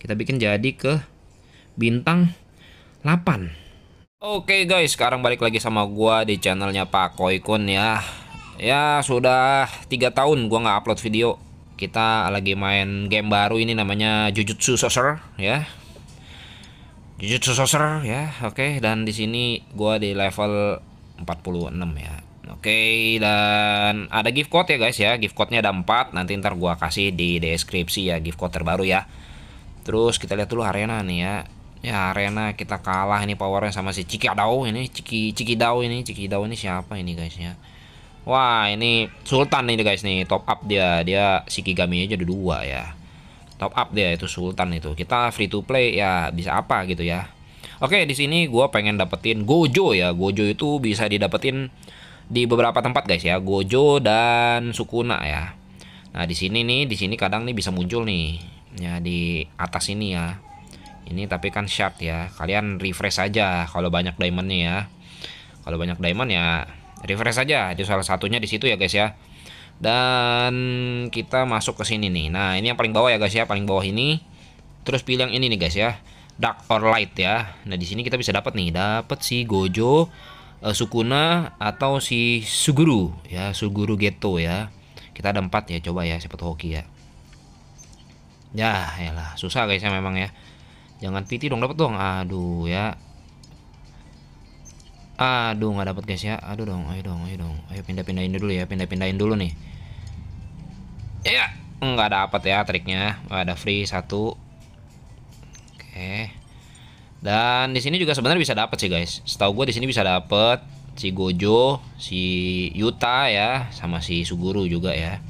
Kita bikin jadi ke bintang 8. Oke okay guys, sekarang balik lagi sama gua di channelnya Pak Koikun ya. Ya sudah tiga tahun gua nggak upload video. Kita lagi main game baru ini namanya Jujutsu Sorcerer ya. Jujutsu Sorcerer ya. Oke, okay. dan di sini gua di level 46 ya. Oke, okay, dan ada gift code ya guys ya. Gift code-nya ada 4, nanti ntar gua kasih di deskripsi ya gift code terbaru ya. Terus kita lihat dulu arena nih ya. Ya arena kita kalah ini powernya sama si Cikidau ini, Ciki Dao ini, Cikidau ini siapa ini guys ya. Wah, ini Sultan ini guys nih, top up dia. Dia si Kigami aja ada dua ya. Top up dia itu Sultan itu. Kita free to play ya bisa apa gitu ya. Oke, di sini gua pengen dapetin Gojo ya. Gojo itu bisa didapetin di beberapa tempat guys ya. Gojo dan Sukuna ya. Nah, di sini nih, di sini kadang nih bisa muncul nih ya di atas ini ya ini tapi kan shard ya kalian refresh aja kalau banyak diamondnya ya kalau banyak diamond ya refresh aja di salah satunya di situ ya guys ya dan kita masuk ke sini nih nah ini yang paling bawah ya guys ya paling bawah ini terus pilih yang ini nih guys ya dark or light ya nah di sini kita bisa dapat nih dapat si gojo uh, Sukuna atau si Suguru ya Suguru ghetto ya kita ada empat ya coba ya siapa hoki ya Ya, lah susah guys ya memang ya. Jangan piti dong dapat dong. Aduh ya. Aduh nggak dapat guys ya. Aduh dong, ayo dong, ayo dong. Ayo pindah-pindahin dulu ya, pindah-pindahin dulu nih. Ya, ya. nggak dapat ya triknya. Ada free satu. Oke. Dan di sini juga sebenarnya bisa dapat sih guys. Setahu gue di sini bisa dapat si Gojo, si Yuta ya, sama si Suguru juga ya.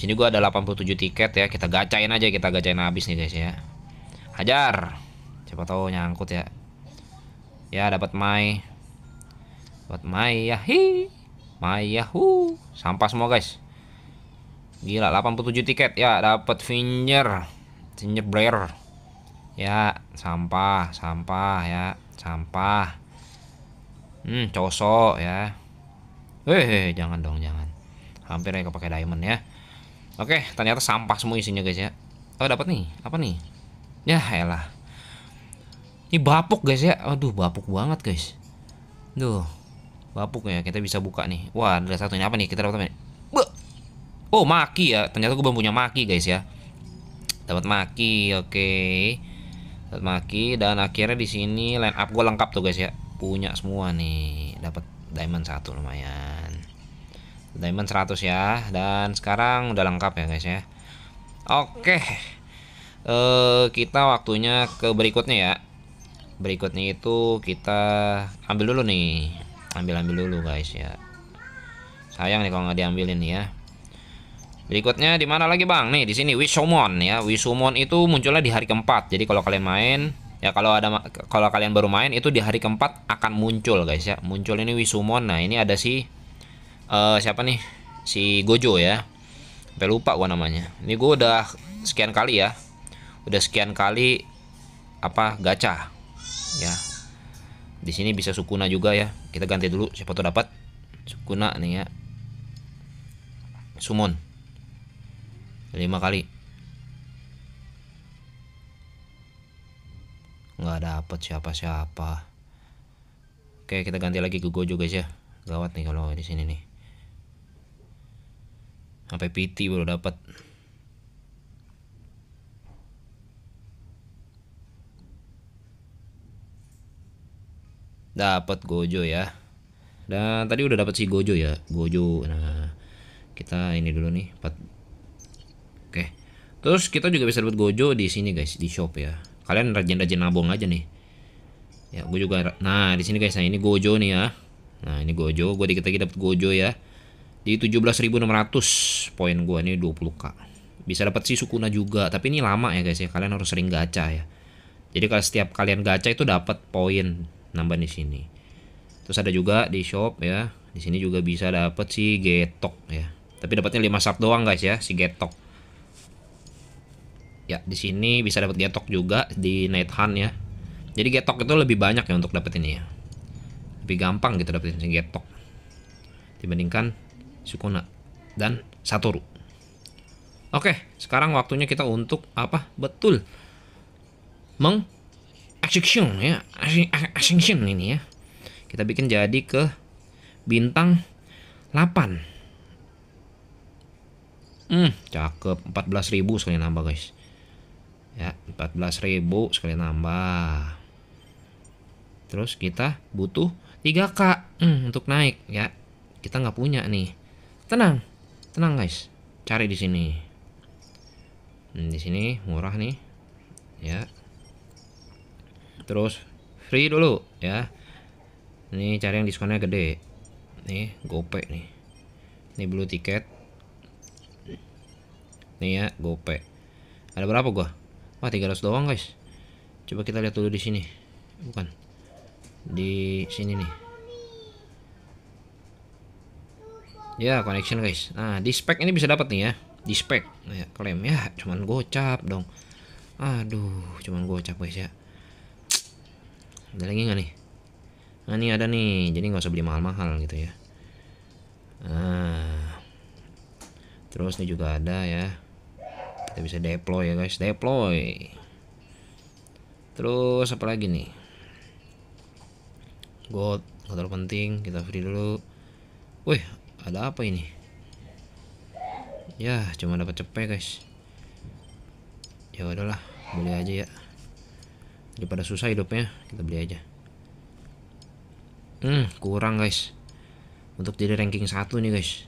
Sini gua ada 87 tiket ya. Kita gacain aja, kita gacain habis nih guys ya. Hajar. Siapa tahu nyangkut ya. Ya dapat Mai. buat Mai ya, hi Mai Yahu. Sampah semua guys. Gila 87 tiket ya dapat Finger. Finger Blair. Ya, sampah, sampah ya, sampah. Hmm, cosok ya. hehe eh, eh, jangan dong, jangan. Hampir aja kepake diamond ya. Oke, ternyata sampah semua isinya guys ya. Oh dapat nih, apa nih? Ya elah. Ini bapuk guys ya. Aduh, bapuk banget guys. Duh. Bapuk ya, kita bisa buka nih. Wah, ada satu ini apa nih? Kita dapat apa nih? Oh, maki ya. Ternyata gue belum punya maki guys ya. Dapat maki, oke. Dapat maki dan akhirnya di sini line up gue lengkap tuh guys ya. Punya semua nih. Dapat diamond satu lumayan diamond 100 ya dan sekarang udah lengkap ya guys ya oke eh kita waktunya ke berikutnya ya berikutnya itu kita ambil dulu nih ambil-ambil dulu guys ya sayang nih kalau nggak diambilin ya berikutnya di mana lagi bang nih di sini wisumon ya wisumon itu munculnya di hari keempat jadi kalau kalian main ya kalau ada kalau kalian baru main itu di hari keempat akan muncul guys ya muncul ini wisumon nah ini ada si uh, siapa nih si Gojo ya sampai lupa gua namanya ini gua udah sekian kali ya udah sekian kali apa gacha ya di sini bisa sukuna juga ya kita ganti dulu siapa tuh dapat sukuna nih ya sumon lima kali nggak dapet siapa-siapa oke kita ganti lagi ke gojo guys ya gawat nih kalau di sini nih sampai PT baru dapat dapat Gojo ya dan tadi udah dapat si Gojo ya Gojo nah kita ini dulu nih 4 oke terus kita juga bisa dapat Gojo di sini guys di shop ya kalian rajin-rajin nabung aja nih ya gue juga nah di sini guys nah ini Gojo nih ya nah ini Gojo gue dikit lagi dapat Gojo ya di 17.600 poin gue ini 20k. Bisa dapat si Sukuna juga, tapi ini lama ya guys ya. Kalian harus sering gacha ya. Jadi kalau setiap kalian gacha itu dapat poin nambah di sini. Terus ada juga di shop ya. Di sini juga bisa dapat si Getok ya. Tapi dapatnya 5 sub doang guys ya, si Getok. Ya, di sini bisa dapat Getok juga di Night Hunt ya. Jadi Getok itu lebih banyak ya untuk dapat ini ya. Lebih gampang gitu dapetin si Getok dibandingkan Sukuna dan Satoru. Oke, sekarang waktunya kita untuk apa? Betul. Meng ya ya, action ini ya. Kita bikin jadi ke bintang 8. Hmm, cakep 14.000 sekali nambah, guys. Ya, 14.000 sekali nambah. Terus kita butuh 3K hmm, untuk naik ya. Kita nggak punya nih. Tenang, tenang guys. Cari di sini. Hmm, di sini murah nih. Ya. Terus free dulu ya. Ini cari yang diskonnya gede. Nih, GoPay nih. Ini blue ticket. Nih ya, GoPay. Ada berapa gua? Wah, tiga ratus doang, guys. Coba kita lihat dulu di sini. Bukan. Di sini nih. Ya, connection guys. Nah, di spek ini bisa dapat nih ya. Di spek. Nah, ya, klaim ya, cuman gocap dong. Aduh, cuman gocap guys ya. Ada lagi nggak nih? Nah, ini ada nih. Jadi nggak usah beli mahal-mahal gitu ya. Nah. Terus ini juga ada ya. Kita bisa deploy ya guys, deploy. Terus apa lagi nih? Gold, nggak terlalu penting, kita free dulu. Wih, ada apa ini ya cuma dapat cepet guys ya udahlah beli aja ya daripada susah hidupnya kita beli aja hmm kurang guys untuk jadi ranking satu nih guys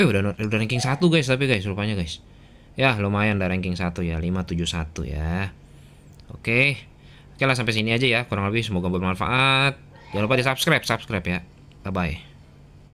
eh udah udah ranking satu guys tapi guys rupanya guys ya lumayan dah ranking satu ya 571 ya oke Oke lah sampai sini aja ya kurang lebih semoga bermanfaat jangan lupa di subscribe subscribe ya bye bye